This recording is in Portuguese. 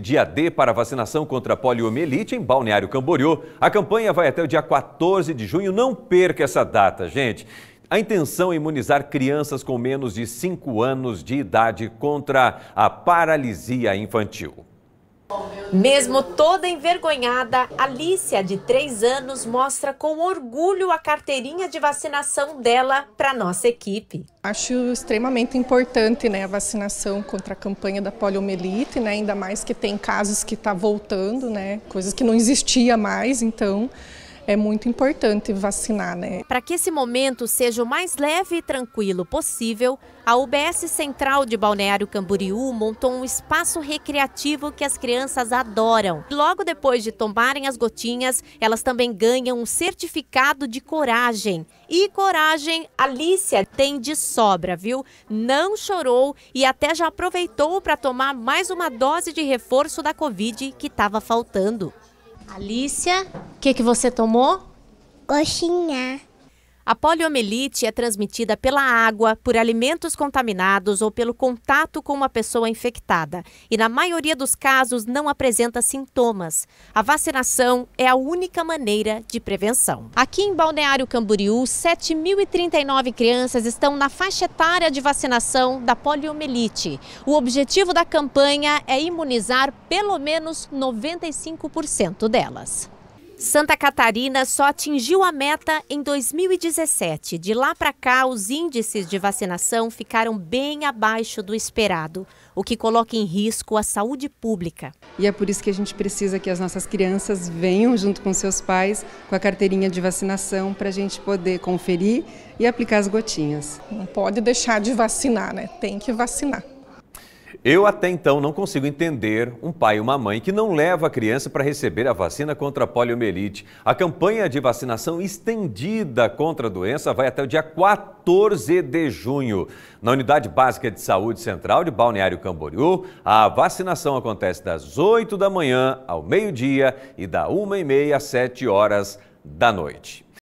Dia D para vacinação contra poliomielite em Balneário Camboriú. A campanha vai até o dia 14 de junho. Não perca essa data, gente. A intenção é imunizar crianças com menos de 5 anos de idade contra a paralisia infantil. Mesmo toda envergonhada, Alicia, de 3 anos, mostra com orgulho a carteirinha de vacinação dela para nossa equipe. Acho extremamente importante né, a vacinação contra a campanha da poliomielite, né, ainda mais que tem casos que está voltando, né, coisas que não existia mais, então é muito importante vacinar, né? Para que esse momento seja o mais leve e tranquilo possível, a UBS Central de Balneário Camboriú montou um espaço recreativo que as crianças adoram. Logo depois de tomarem as gotinhas, elas também ganham um certificado de coragem. E coragem, Alicia tem de sobra, viu? Não chorou e até já aproveitou para tomar mais uma dose de reforço da Covid que estava faltando. Alícia, o que, que você tomou? Coxinha. A poliomielite é transmitida pela água, por alimentos contaminados ou pelo contato com uma pessoa infectada e, na maioria dos casos, não apresenta sintomas. A vacinação é a única maneira de prevenção. Aqui em Balneário Camboriú, 7.039 crianças estão na faixa etária de vacinação da poliomielite. O objetivo da campanha é imunizar pelo menos 95% delas. Santa Catarina só atingiu a meta em 2017. De lá para cá, os índices de vacinação ficaram bem abaixo do esperado, o que coloca em risco a saúde pública. E é por isso que a gente precisa que as nossas crianças venham junto com seus pais com a carteirinha de vacinação para a gente poder conferir e aplicar as gotinhas. Não pode deixar de vacinar, né? Tem que vacinar. Eu até então não consigo entender um pai e uma mãe que não leva a criança para receber a vacina contra a poliomielite. A campanha de vacinação estendida contra a doença vai até o dia 14 de junho. Na Unidade Básica de Saúde Central de Balneário Camboriú, a vacinação acontece das 8 da manhã ao meio-dia e da 1h30 às 7 horas da noite.